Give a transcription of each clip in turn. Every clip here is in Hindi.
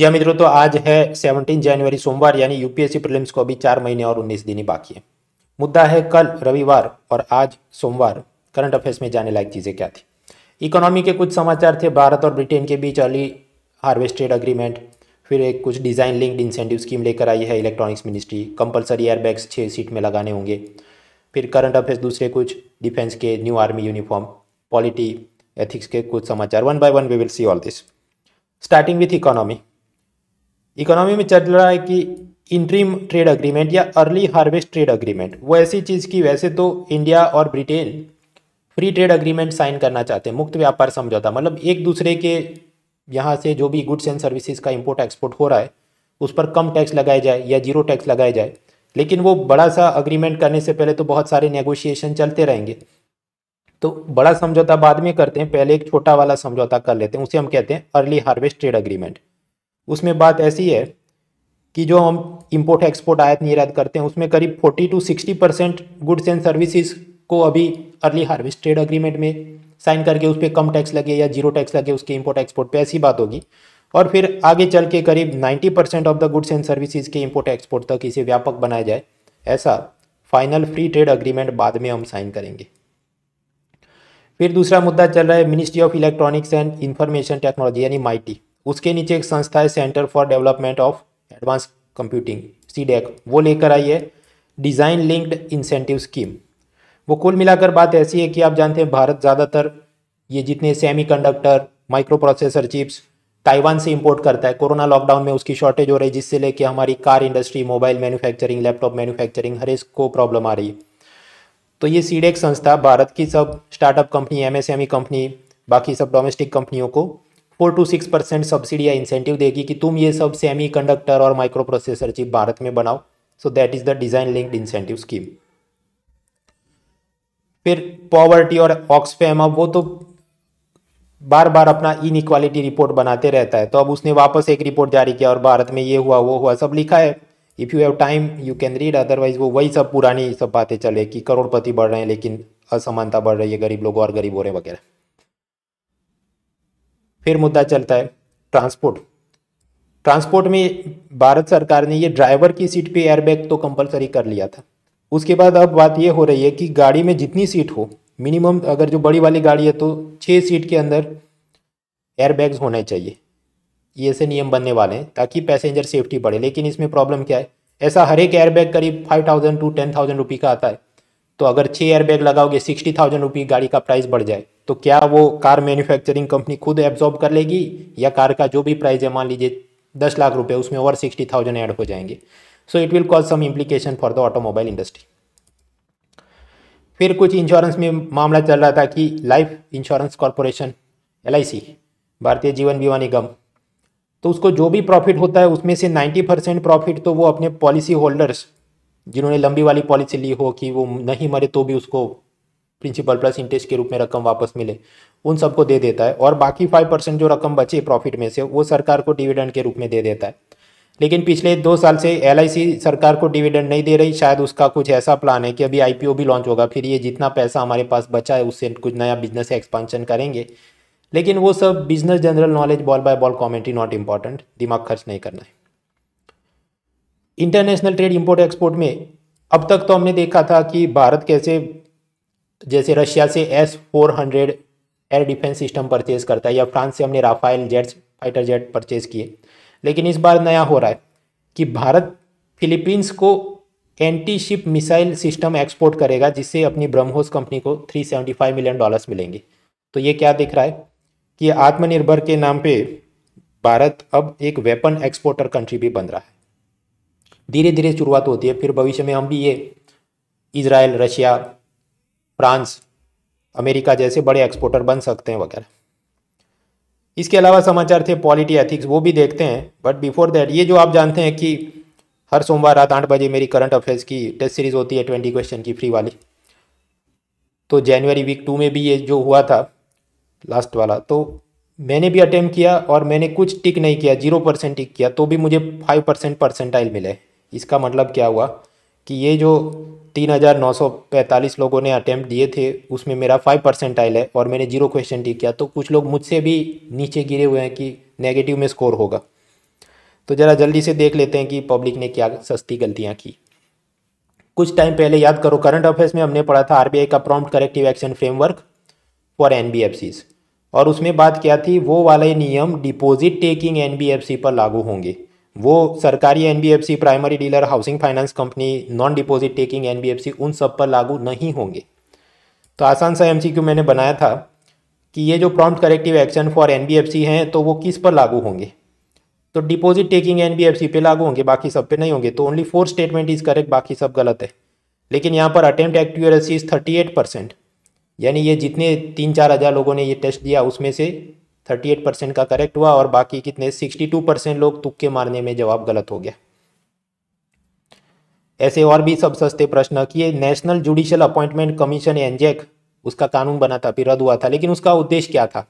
जी मित्रों तो आज है 17 जनवरी सोमवार यानी यूपीएससी प्रीलिम्स को अभी चार महीने और 19 दिन ही बाकी है मुद्दा है कल रविवार और आज सोमवार करंट अफेयर्स में जाने लायक चीज़ें क्या थी इकोनॉमी के कुछ समाचार थे भारत और ब्रिटेन के बीच अर्ली हार्वेस्टेड अग्रीमेंट फिर एक कुछ डिज़ाइन लिंक्ड इंसेंटिव स्कीम लेकर आई है इलेक्ट्रॉनिक्स मिनिस्ट्री कंपलसरी एयरबैग्स छः सीट में लगाने होंगे फिर करंट अफेयर्स दूसरे कुछ डिफेंस के new army uniform polity ethics के कुछ समाचार one by one we will see all this starting with economy economy में चल रहा है कि इंट्रीम ट्रेड अग्रीमेंट या अर्ली हार्वेस्ट ट्रेड अग्रीमेंट वो ऐसी चीज़ की वैसे तो इंडिया और Britain free trade agreement sign करना चाहते हैं मुक्त व्यापार समझौता मतलब एक दूसरे के यहाँ से जो भी गुड्स एंड सर्विसेज का इम्पोर्ट एक्सपोर्ट हो रहा है उस पर कम टैक्स लगाया जाए या जीरो टैक्स लगाया जाए लेकिन वो बड़ा सा अग्रीमेंट करने से पहले तो बहुत सारे नेगोशिएशन चलते रहेंगे तो बड़ा समझौता बाद में करते हैं पहले एक छोटा वाला समझौता कर लेते हैं उसे हम कहते हैं अर्ली हार्वेस्ट ट्रेड अग्रीमेंट उसमें बात ऐसी है कि जो हम इम्पोर्ट एक्सपोर्ट आयात निर्यात करते हैं उसमें करीब 40 to 60 percent goods and services को अभी अर्ली हार्वेस्ट ट्रेड अग्रीमेंट में साइन करके उस पर कम टैक्स लगे या जीरो टैक्स लगे उसके इम्पोर्ट एक्सपोर्ट पे ऐसी बात होगी और फिर आगे चल के करीब 90 percent of the goods and services के इम्पोर्ट एक्सपोर्ट तक इसे व्यापक बनाया जाए ऐसा फाइनल फ्री ट्रेड अग्रीमेंट बाद में हम साइन करेंगे फिर दूसरा मुद्दा चल रहा है ministry of electronics and information technology यानी माइटी उसके नीचे एक संस्था है centre for development of advanced computing C वो लेकर आई है डिज़ाइन लिंक्ड इंसेंटिव स्कीम वो कुल मिलाकर बात ऐसी है कि आप जानते हैं भारत ज़्यादातर ये जितने semiconductor microprocessor chips Taiwan से इंपोर्ट करता है कोरोना लॉकडाउन में उसकी शॉर्टेज हो रही है जिससे लेके हमारी car industry mobile manufacturing laptop manufacturing हर एक को प्रॉब्लम आ रही है तो ये सीडेक e संस्था भारत की सब स्टार्टअप कंपनी एमएसएमई कंपनी बाकी सब डोमेस्टिक कंपनियों को four to six percent subsidy या इंसेंटिव देगी कि तुम ये सब सेमी कंडक्टर और माइक्रो प्रोसेसर चिप भारत में बनाओ so that is the design linked incentive scheme फिर पॉवर्टी और ऑक्सफेम अब वो तो बार बार अपना इनइक्वालिटी रिपोर्ट बनाते रहता है तो अब उसने वापस एक रिपोर्ट जारी किया और भारत में ये हुआ वो हुआ सब लिखा है if you have time you can read otherwise वो वही सब पुरानी सब बातें चले कि करोड़पति बढ़ रहे हैं लेकिन असमानता बढ़ रही है गरीब लोग और गरीब हो रहे हैं वगैरह फिर मुद्दा चलता है ट्रांसपोर्ट ट्रांसपोर्ट में भारत सरकार ने ये ड्राइवर की सीट पे एयरबैग तो कंपलसरी कर लिया था उसके बाद अब बात ये हो रही है कि गाड़ी में जितनी सीट हो मिनिमम अगर जो बड़ी वाली गाड़ी है तो छः सीट के अंदर एयरबैग्स होने चाहिए ये ऐसे नियम बनने वाले हैं ताकि पैसेंजर सेफ्टी बढ़े लेकिन इसमें प्रॉब्लम क्या है ऐसा हर एक एयरबैग करीब five thousand to ten thousand rupee का आता है तो अगर छः एयरबैग लगाओगे सिक्सटी थाउजेंड रुपी गाड़ी का प्राइस बढ़ जाए तो क्या वो कार मैन्युफैक्चरिंग कंपनी खुद एब्जॉर्ब कर लेगी या कार का जो भी प्राइस है मान लीजिए दस लाख रुपये उसमें ओवर सिक्सटी थाउजेंड ऐड हो जाएंगे so it will cause some implication for the automobile industry फिर कुछ इंश्योरेंस में मामला चल रहा था कि लाइफ इंश्योरेंस कॉरपोरेशन एल भारतीय जीवन बीमा निगम तो उसको जो भी प्रॉफिट होता है उसमें से 90 परसेंट प्रॉफिट तो वो अपने पॉलिसी होल्डर्स जिन्होंने लंबी वाली पॉलिसी ली हो कि वो नहीं मरे तो भी उसको प्रिंसिपल प्लस इंटरेस्ट के रूप में रकम वापस मिले उन सबको दे देता है और बाकी फाइव परसेंट जो रकम बचे प्रॉफिट में से वो सरकार को डिविडेंड के रूप में दे देता है लेकिन पिछले दो साल से एल सरकार को डिविडेंड नहीं दे रही शायद उसका कुछ ऐसा प्लान है कि अभी आई भी लॉन्च होगा फिर ये जितना पैसा हमारे पास बचा है उससे कुछ नया बिजनेस एक्सपांशन करेंगे लेकिन वो सब business general knowledge ball by ball commentary not important दिमाग खर्च नहीं करना है इंटरनेशनल ट्रेड इंपोर्ट एक्सपोर्ट में अब तक तो हमने देखा था कि भारत कैसे जैसे रशिया से S four hundred air defence system purchase करता है या फ्रांस से हमने Rafale jets fighter jet purchase किए लेकिन इस बार नया हो रहा है कि भारत फिलीपींस को anti ship missile system export करेगा जिससे अपनी ब्रह्मोस कंपनी को 375 मिलियन डॉलर्स मिलेंगे तो ये क्या दिख रहा है कि आत्मनिर्भर के नाम पे भारत अब एक वेपन एक्सपोर्टर कंट्री भी बन रहा है धीरे धीरे शुरुआत होती है फिर भविष्य में हम भी ये इसराइल रशिया फ्रांस अमेरिका जैसे बड़े एक्सपोर्टर बन सकते हैं वगैरह इसके अलावा समाचार थे पॉलिटी एथिक्स वो भी देखते हैं बट बिफोर दैट ये जो आप जानते हैं कि हर सोमवार रात आठ बजे मेरी करंट अफेयर्स की टेस्ट सीरीज होती है ट्वेंटी क्वेश्चन की फ्री वाली तो जनवरी वीक टू में भी ये जो हुआ था लास्ट वाला तो मैंने भी अटेम्प्ट किया और मैंने कुछ टिक नहीं किया जीरो परसेंट टिक किया तो भी मुझे फाइव परसेंट परसेंटाइल मिले इसका मतलब क्या हुआ कि ये जो 3,945 लोगों ने अटैम्प्ट दिए थे उसमें मेरा फाइव परसेंट आयल है और मैंने जीरो क्वेश्चन टिक किया तो कुछ लोग मुझसे भी नीचे गिरे हुए हैं कि नेगेटिव में स्कोर होगा तो ज़रा जल्दी से देख लेते हैं कि पब्लिक ने क्या सस्ती गलतियाँ की कुछ टाइम पहले याद करो करंट अफेयर्स में हमने पढ़ा था आरबीआई का prompt corrective action framework for NBFCs और उसमें बात किया थी वो वाले नियम डिपॉजिट टेकिंग एनबीएफसी पर लागू होंगे वो सरकारी NBFC primary dealer housing finance company non deposit taking NBFC उन सब पर लागू नहीं होंगे तो आसान सा एमसीक्यू मैंने बनाया था कि ये जो prompt corrective action for NBFC हैं तो वो किस पर लागू होंगे तो डिपॉजिट टेकिंग एनबीएफसी पे लागू होंगे बाकी सब पे नहीं होंगे तो only four statement is correct बाकी सब गलत है लेकिन यहाँ पर attempt accuracy is thirty eight percent यानी ये जितने तीन चार हज़ार लोगों ने ये टेस्ट दिया उसमें से 38 परसेंट का करेक्ट हुआ और बाकी कितने 62 परसेंट लोग तुक्के मारने में जवाब गलत हो गया ऐसे और भी सब सस्ते प्रश्न किए national judicial appointment commission NJAC उसका कानून बना था फिर रद्द हुआ था लेकिन उसका उद्देश्य क्या था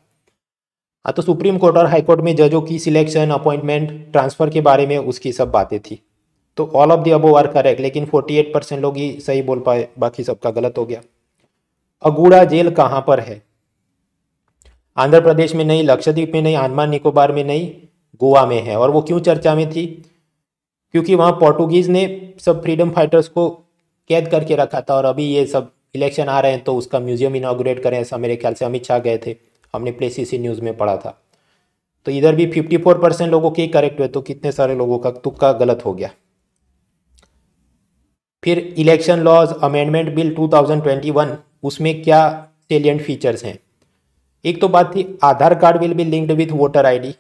हाँ तो सुप्रीम कोर्ट और हाईकोर्ट में जजों की सिलेक्शन अपॉइंटमेंट ट्रांसफर के बारे में उसकी सब बातें थी तो all of the above are correct लेकिन 48 परसेंट लोग ही सही बोल पाए बाकी सबका गलत हो गया अगूड़ा जेल कहाँ पर है आंध्र प्रदेश में नहीं लक्षद्वीप में नहीं आंदमान निकोबार में नहीं गोवा में है और वो क्यों चर्चा में थी क्योंकि वहाँ पोर्टुगीज़ ने सब फ्रीडम फाइटर्स को कैद करके रखा था और अभी ये सब इलेक्शन आ रहे हैं तो उसका म्यूजियम इनाग्रेट करें ऐसा मेरे ख्याल से अमित शाह गए थे हमने प्लेस सी न्यूज़ में पढ़ा था तो इधर भी 54 परसेंट लोगों के करेक्ट हुए तो कितने सारे लोगों का तुक्का गलत हो गया फिर इलेक्शन लॉज अमेंडमेंट बिल 2021 उसमें क्या सेलियंट फीचर्स हैं एक तो बात थी Aadhaar card will be linked with voter ID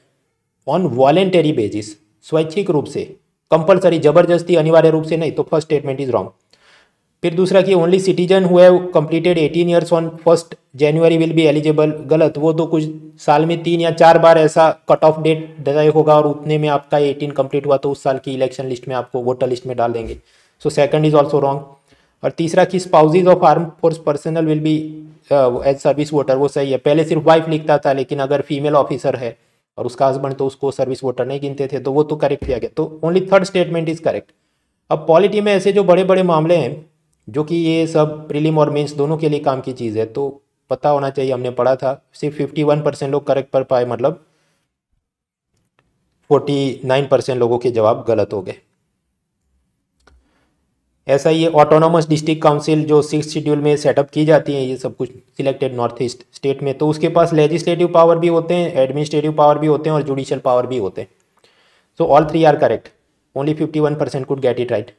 on voluntary basis स्वैच्छिक रूप से कंपलसरी जबरदस्ती अनिवार्य रूप से नहीं तो फर्स्ट स्टेटमेंट इज रॉन्ग फिर दूसरा कि only citizen who completed eighteen years on first January will be eligible गलत वो तो कुछ साल में तीन या चार बार ऐसा कट ऑफ डेट तय होगा और उतने में आपका एटीन कंप्लीट हुआ तो उस साल की इलेक्शन लिस्ट में आपको वोटर लिस्ट में डाल देंगे so second is also wrong और तीसरा कि spouses of arm force personnel will be as service voter वो सही है पहले सिर्फ वाइफ लिखता था लेकिन अगर फीमेल ऑफिसर है और उसका हस्बैंड तो उसको सर्विस वोटर नहीं गिनते थे तो वो तो करेक्ट किया गया तो only third statement is correct अब पॉलिटी में ऐसे जो बड़े बड़े मामले हैं जो कि ये सब प्रीलिम और मेंस दोनों के लिए काम की चीज़ है तो पता होना चाहिए हमने पढ़ा था सिर्फ फिफ्टी वन परसेंट लोग करेक्ट कर पाए मतलब फोर्टी नाइन परसेंट लोगों के जवाब गलत हो गए ऐसा ये ऑटोनोमस डिस्ट्रिक्ट काउंसिल जो सिक्स शेड्यूल में सेटअप की जाती है ये सब कुछ सिलेक्टेड नॉर्थ ईस्ट स्टेट में तो उसके पास लेजिस्लेटिव पावर भी होते हैं एडमिनिस्ट्रेटिव पावर भी होते हैं और जुडिशियल पावर भी होते हैं so all three are correct only fifty one percent could get it right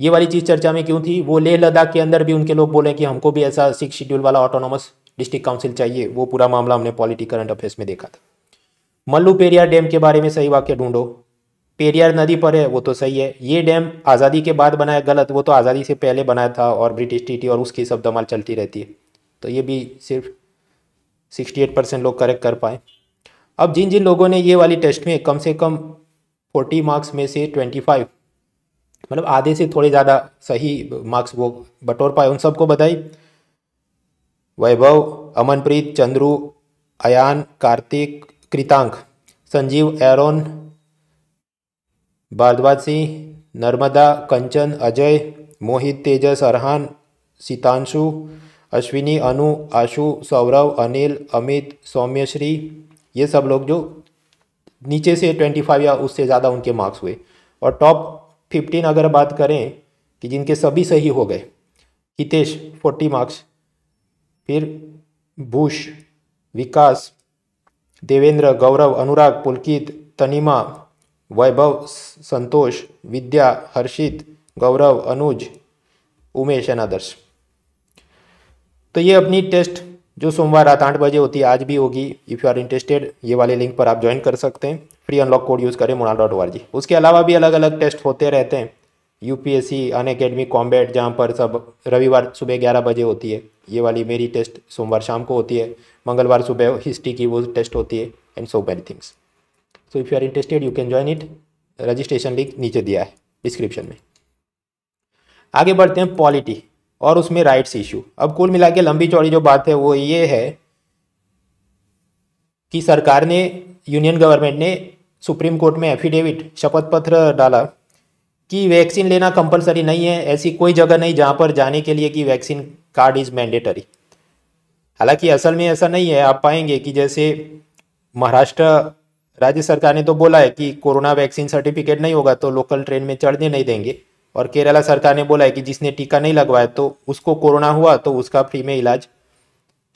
ये वाली चीज़ चर्चा में क्यों थी वो लेह लद्दाख के अंदर भी उनके लोग बोले कि हमको भी ऐसा सिक्स शेड्यूल वाला ऑटोनोमस डिस्ट्रिक्ट काउंसिल चाहिए वो पूरा मामला हमने पॉलिटिकल करंट अफेयर्स में देखा था मल्लू पेरिया डैम के बारे में सही वाक्य ढूंढो पेरियार नदी पर है वो तो सही है ये डैम आज़ादी के बाद बनाया गलत वो तो आज़ादी से पहले बनाया था और ब्रिटिश टी और उसकी सब दमाल चलती रहती है तो ये भी सिर्फ 68 परसेंट लोग करेक्ट कर पाए अब जिन जिन लोगों ने ये वाली टेस्ट में कम से कम 40 मार्क्स में से 25 मतलब आधे से थोड़े ज़्यादा सही मार्क्स वो बटोर पाए उन सबको बताई वैभव अमनप्रीत चंद्रू अयान कार्तिक कृतांक संजीव एरोन भारद्वाज सिंह नर्मदा कंचन अजय मोहित तेजस अरहान सीतांशु अश्विनी अनु आशु सौरव अनिल अमित सौम्यश्री ये सब लोग जो नीचे से ट्वेंटी फाइव या उससे ज़्यादा उनके मार्क्स हुए और टॉप फिफ्टीन अगर बात करें कि जिनके सभी सही हो गए हितेश फोर्टी मार्क्स फिर भूष विकास देवेंद्र गौरव अनुराग पुलकित तनिमा वैभव संतोष विद्या हर्षित गौरव अनुज उमेश एन आदर्श तो ये अपनी टेस्ट जो सोमवार रात आठ बजे होती है आज भी होगी इफ़ यू आर इंटरेस्टेड ये वाले लिंक पर आप ज्वाइन कर सकते हैं फ्री अनलॉक कोड यूज़ करें मोनाल डॉट वार्जी उसके अलावा भी अलग अलग टेस्ट होते रहते हैं यूपीएससी अन अकेडमी कॉम्बैट जहाँ पर सब रविवार सुबह ग्यारह बजे होती है ये वाली मेरी टेस्ट सोमवार शाम को होती है मंगलवार सुबह हिस्ट्री की वो टेस्ट होती है and so many things so if you are interested you can join it registration link नीचे दिया है डिस्क्रिप्शन में आगे बढ़ते हैं पॉलिटी और उसमें राइट्स इशू अब कुल मिला लंबी चौड़ी जो बात है वो ये है कि सरकार ने यूनियन गवर्नमेंट ने सुप्रीम कोर्ट में एफिडेविट शपथ पत्र डाला कि वैक्सीन लेना कंपलसरी नहीं है ऐसी कोई जगह नहीं जहां पर जाने के लिए कि वैक्सीन कार्ड इज़ मैंडेटरी हालांकि असल में ऐसा नहीं है आप पाएंगे कि जैसे महाराष्ट्र राज्य सरकार ने तो बोला है कि कोरोना वैक्सीन सर्टिफिकेट नहीं होगा तो लोकल ट्रेन में चढ़ने नहीं देंगे और केरला सरकार ने बोला है कि जिसने टीका नहीं लगवाया तो उसको कोरोना हुआ तो उसका फ्री में इलाज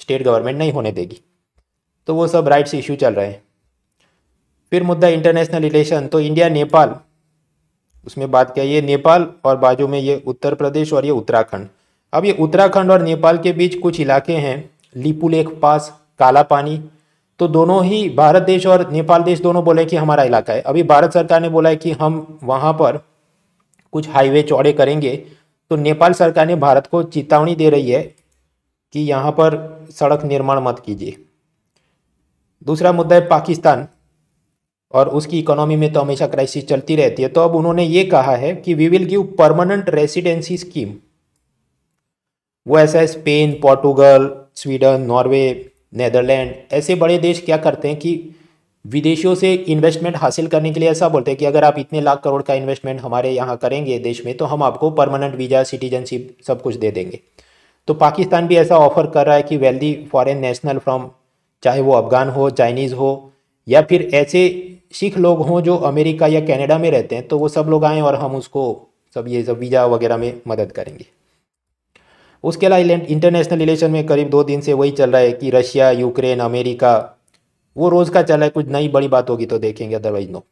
स्टेट गवर्नमेंट नहीं होने देगी तो वो सब राइट्स इश्यू चल रहे हैं फिर मुद्दा इंटरनेशनल रिलेशन तो इंडिया नेपाल उसमें बात क्या ये नेपाल और बाजू में ये उत्तर प्रदेश और ये उत्तराखंड अब ये उत्तराखंड और नेपाल के बीच कुछ इलाके हैं लिपुलेख पास काला पानी तो दोनों ही भारत देश और नेपाल देश दोनों बोले कि हमारा इलाका है अभी भारत सरकार ने बोला है कि हम वहाँ पर कुछ हाईवे चौड़े करेंगे तो नेपाल सरकार ने भारत को चेतावनी दे रही है कि यहाँ पर सड़क निर्माण मत कीजिए दूसरा मुद्दा है पाकिस्तान और उसकी इकोनॉमी में तो हमेशा क्राइसिस चलती रहती है तो अब उन्होंने ये कहा है कि we will give permanent residency scheme वो ऐसा है Spain Portugal Sweden Norway Netherlands ऐसे बड़े देश क्या करते हैं कि विदेशियों से इन्वेस्टमेंट हासिल करने के लिए ऐसा बोलते हैं कि अगर आप इतने लाख करोड़ का इन्वेस्टमेंट हमारे यहाँ करेंगे देश में तो हम आपको परमानेंट वीज़ा सिटीजनशिप सब कुछ दे देंगे तो पाकिस्तान भी ऐसा ऑफर कर रहा है कि वेल्दी फॉरेन नेशनल फ्रॉम चाहे वो अफगान हो चाइनीज़ हो या फिर ऐसे सिख लोग हों जो अमेरिका या कैनेडा में रहते हैं तो वो सब लोग आएँ और हम उसको सब ये सब वीज़ा वगैरह में मदद करेंगे उसके अलावा इंटरनेशनल रिलेशन में करीब दो दिन से वही चल रहा है कि रशिया यूक्रेन अमेरिका वो रोज़ का चल रहा है कुछ नई बड़ी बात होगी तो देखेंगे अदरवाइज नो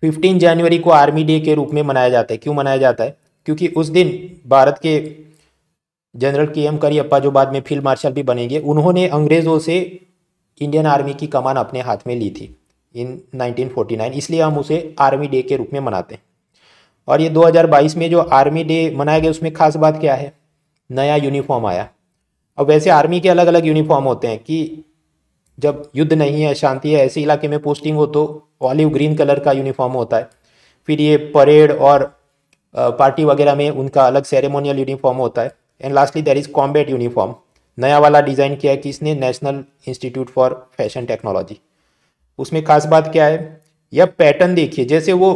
फिफ्टीन जनवरी को आर्मी डे के रूप में मनाया जाता है क्यों मनाया जाता है क्योंकि उस दिन भारत के जनरल के एम करियप्पा जो बाद में फील्ड मार्शल भी बनेंगे उन्होंने अंग्रेज़ों से इंडियन आर्मी की कमान अपने हाथ में ली थी इन 1949 इसलिए हम उसे आर्मी डे के रूप में मनाते हैं और ये 2022 में जो आर्मी डे मनाया गया उसमें खास बात क्या है नया यूनिफॉर्म आया अब वैसे आर्मी के अलग अलग यूनिफॉर्म होते हैं कि जब युद्ध नहीं है शांति है ऐसे इलाके में पोस्टिंग हो तो ऑलिव ग्रीन कलर का यूनिफॉर्म होता है फिर ये परेड और पार्टी वगैरह में उनका अलग सेरेमोनियल यूनिफॉर्म होता है and lastly there is combat uniform नया वाला डिज़ाइन किया है कि इसने national institute for fashion technology उसमें खास बात क्या है यह पैटर्न देखिए जैसे वो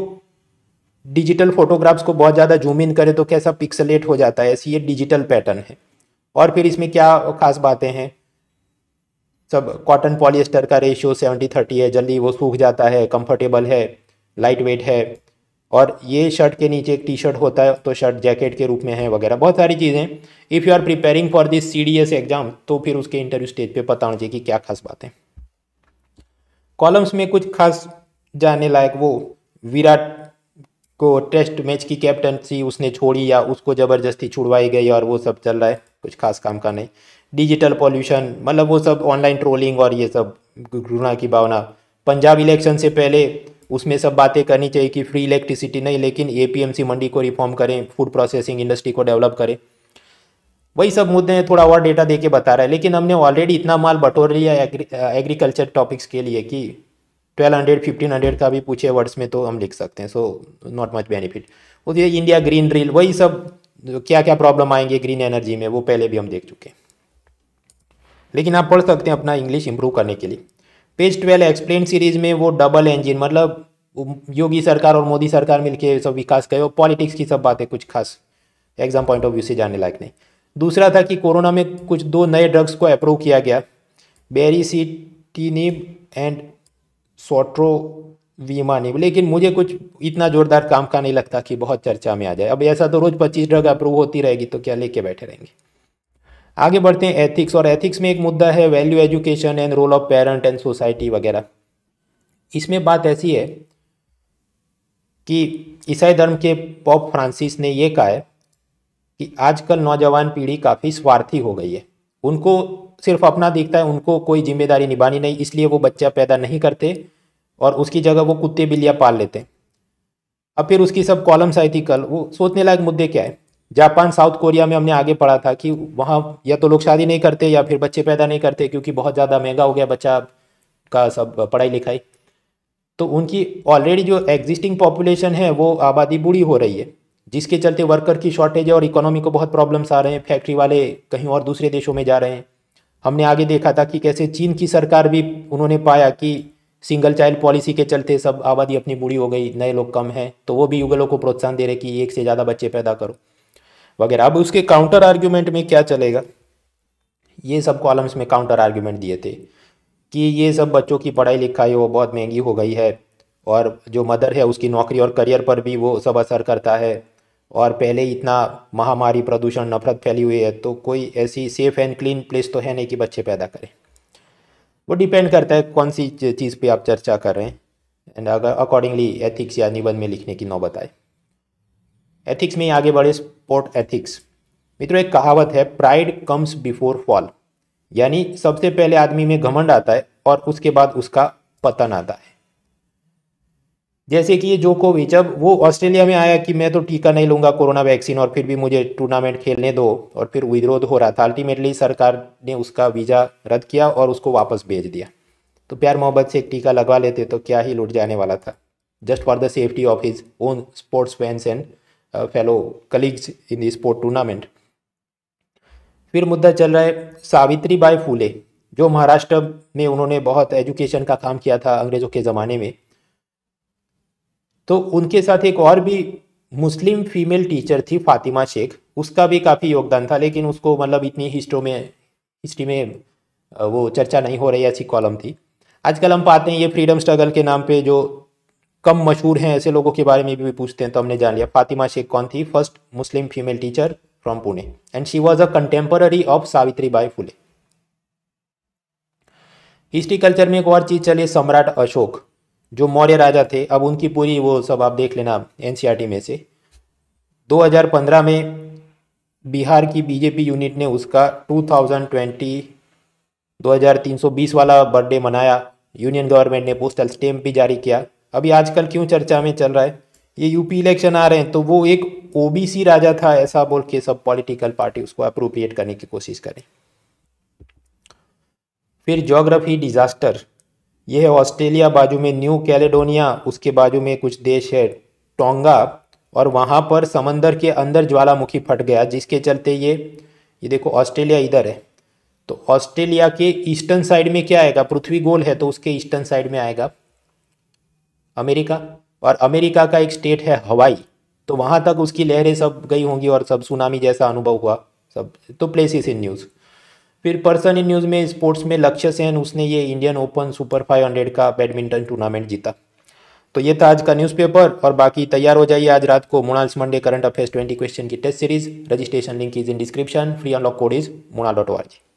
डिजिटल फोटोग्राफ्स को बहुत ज़्यादा जूम इन करें तो कैसा पिक्सलेट हो जाता है ऐसी ये डिजिटल पैटर्न है और फिर इसमें क्या खास बातें हैं सब कॉटन पॉलिएस्टर का रेशियो सेवेंटी थर्टी है जल्दी वो सूख जाता है कंफर्टेबल है लाइट वेट है और ये शर्ट के नीचे एक टी शर्ट होता है तो शर्ट जैकेट के रूप में है वगैरह बहुत सारी चीज़ें if you are preparing for this C D S exam तो फिर उसके इंटरव्यू स्टेज पर पता होना चाहिए कि क्या खास बातें कॉलम्स में कुछ खास जाने लायक वो विराट को टेस्ट मैच की कैप्टनसी उसने छोड़ी या उसको ज़बरदस्ती छुड़वाई गई और वो सब चल रहा है कुछ खास काम का नहीं डिजिटल पॉल्यूशन मतलब वो सब ऑनलाइन ट्रोलिंग और ये सब घृणा की भावना पंजाब इलेक्शन से पहले उसमें सब बातें करनी चाहिए कि फ्री इलेक्ट्रिसिटी नहीं लेकिन ए मंडी को रिफॉर्म करें फूड प्रोसेसिंग इंडस्ट्री को डेवलप करें वही सब मुद्दे हैं थोड़ा और डेटा दे के बता रहा है लेकिन हमने ऑलरेडी इतना माल बटोर लिया एग्रीकल्चर टॉपिक्स के लिए कि ट्वेल्व हंड्रेड फिफ्टीन हंड्रेड का भी पूछे वर्ड्स में तो हम लिख सकते हैं सो नॉट मच बेनिफिट वो ये इंडिया ग्रीन ड्रिल वही सब क्या क्या प्रॉब्लम आएंगे ग्रीन एनर्जी में वो पहले भी हम देख चुके हैं लेकिन आप पढ़ सकते हैं अपना इंग्लिश इंप्रूव करने के लिए पेज ट्वेल्व एक्सप्लेन सीरीज में वो डबल इंजिन मतलब योगी सरकार और मोदी सरकार मिलकर सब विकास करे और पॉलिटिक्स की सब बातें कुछ खास एग्जाम पॉइंट ऑफ व्यू से जाने लायक नहीं दूसरा था कि कोरोना में कुछ दो नए ड्रग्स को अप्रूव किया गया बेरी सी टीनिब एंड सोट्रो विमानी लेकिन मुझे कुछ इतना जोरदार काम का नहीं लगता कि बहुत चर्चा में आ जाए अब ऐसा तो रोज़ पच्चीस ड्रग अप्रूव होती रहेगी तो क्या लेके बैठे रहेंगे आगे बढ़ते हैं एथिक्स और एथिक्स में एक मुद्दा है value education and role of parent and society वगैरह इसमें बात ऐसी है कि ईसाई धर्म के पॉप फ्रांसिस ने यह कहा है कि आजकल नौजवान पीढ़ी काफ़ी स्वार्थी हो गई है उनको सिर्फ अपना दिखता है उनको कोई जिम्मेदारी निभानी नहीं इसलिए वो बच्चा पैदा नहीं करते और उसकी जगह वो कुत्ते बिल्लियाँ पाल लेते हैं अब फिर उसकी सब कॉलम्स आई थी कल वो सोचने लायक मुद्दे क्या है जापान साउथ कोरिया में हमने आगे पढ़ा था कि वहाँ या तो लोग शादी नहीं करते या फिर बच्चे पैदा नहीं करते क्योंकि बहुत ज़्यादा महंगा हो गया बच्चा का सब पढ़ाई लिखाई तो उनकी ऑलरेडी जो एग्जिस्टिंग पॉपुलेशन है वो आबादी बूढ़ी हो रही है जिसके चलते वर्कर की शॉर्टेज है और इकोनॉमी को बहुत प्रॉब्लम्स आ रहे हैं फैक्ट्री वाले कहीं और दूसरे देशों में जा रहे हैं हमने आगे देखा था कि कैसे चीन की सरकार भी उन्होंने पाया कि सिंगल चाइल्ड पॉलिसी के चलते सब आबादी अपनी बूढ़ी हो गई नए लोग कम हैं तो वो भी युगलों को प्रोत्साहन दे रहे कि एक से ज़्यादा बच्चे पैदा करो वगैरह अब उसके काउंटर आर्ग्यूमेंट में क्या चलेगा ये सब कॉलम्स में काउंटर आर्ग्यूमेंट दिए थे कि ये सब बच्चों की पढ़ाई लिखाई वो बहुत महंगी हो गई है और जो मदर है उसकी नौकरी और करियर पर भी वो सब असर करता है और पहले इतना महामारी प्रदूषण नफरत फैली हुई है तो कोई ऐसी सेफ़ एंड क्लीन प्लेस तो है नहीं कि बच्चे पैदा करें वो डिपेंड करता है कौन सी चीज़ पे आप चर्चा कर रहे हैं एंड अगर अकॉर्डिंगली एथिक्स या निबंध में लिखने की नौबत आए एथिक्स में आगे बढ़े स्पोर्ट एथिक्स मित्रों एक कहावत है प्राइड कम्स बिफोर फॉल यानी सबसे पहले आदमी में घमंड आता है और उसके बाद उसका पतन आता है जैसे कि ये जोकोविच अब वो ऑस्ट्रेलिया में आया कि मैं तो टीका नहीं लूँगा कोरोना वैक्सीन और फिर भी मुझे टूर्नामेंट खेलने दो और फिर विरोध हो रहा था अल्टीमेटली सरकार ने उसका वीज़ा रद्द किया और उसको वापस भेज दिया तो प्यार मोहब्बत से एक टीका लगवा लेते तो क्या ही लुट जाने वाला था just for the safety of his own sports fans and fellow colleagues in the sport tournament फिर मुद्दा चल रहा है सावित्री बाई फूले जो महाराष्ट्र में उन्होंने बहुत एजुकेशन का काम किया था अंग्रेज़ों के ज़माने में तो उनके साथ एक और भी मुस्लिम फीमेल टीचर थी फातिमा शेख उसका भी काफ़ी योगदान था लेकिन उसको मतलब इतनी हिस्ट्रो में हिस्ट्री में वो चर्चा नहीं हो रही ऐसी कॉलम थी आजकल हम पाते हैं ये फ्रीडम स्ट्रगल के नाम पे जो कम मशहूर हैं ऐसे लोगों के बारे में भी पूछते हैं तो हमने जान लिया फातिमा शेख कौन थी first Muslim female teacher from Pune and she was a contemporary of Savitri Bai Phule history culture में एक और चीज़ चलिए सम्राट अशोक जो मौर्य राजा थे अब उनकी पूरी वो सब आप देख लेना एनसीईआरटी e में से 2015 में बिहार की बीजेपी यूनिट ने उसका 2020 2320 वाला बर्थडे मनाया यूनियन गवर्नमेंट ने पोस्टल स्टेम्प भी जारी किया अभी आजकल क्यों चर्चा में चल रहा है ये यूपी इलेक्शन आ रहे हैं तो वो एक ओबीसी राजा था ऐसा बोल के सब पॉलिटिकल पार्टी उसको अप्रोप्रिएट करने की कोशिश करें फिर जोग्राफी डिजास्टर यह है ऑस्ट्रेलिया बाजू में न्यू कैलेडोनिया उसके बाजू में कुछ देश है टोंगा और वहाँ पर समंदर के अंदर ज्वालामुखी फट गया जिसके चलते ये ये देखो ऑस्ट्रेलिया इधर है तो ऑस्ट्रेलिया के ईस्टर्न साइड में क्या आएगा पृथ्वी गोल है तो उसके ईस्टर्न साइड में आएगा अमेरिका और अमेरिका का एक स्टेट है हवाई तो वहाँ तक उसकी लहरें सब गई होंगी और सब सुनामी जैसा अनुभव हुआ सब तो प्लेसिस इन न्यूज़ फिर पर्सन इन न्यूज़ में स्पोर्ट्स में लक्ष्य सेन उसने ये Indian open super five hundred का बैडमिंटन टूर्नामेंट जीता तो ये था आज का न्यूज़पेपर और बाकी तैयार हो जाइए आज रात को Mrunal's Monday current affairs twenty question की test series registration link is in description free unlock code is मुणा डॉट ओ आर जी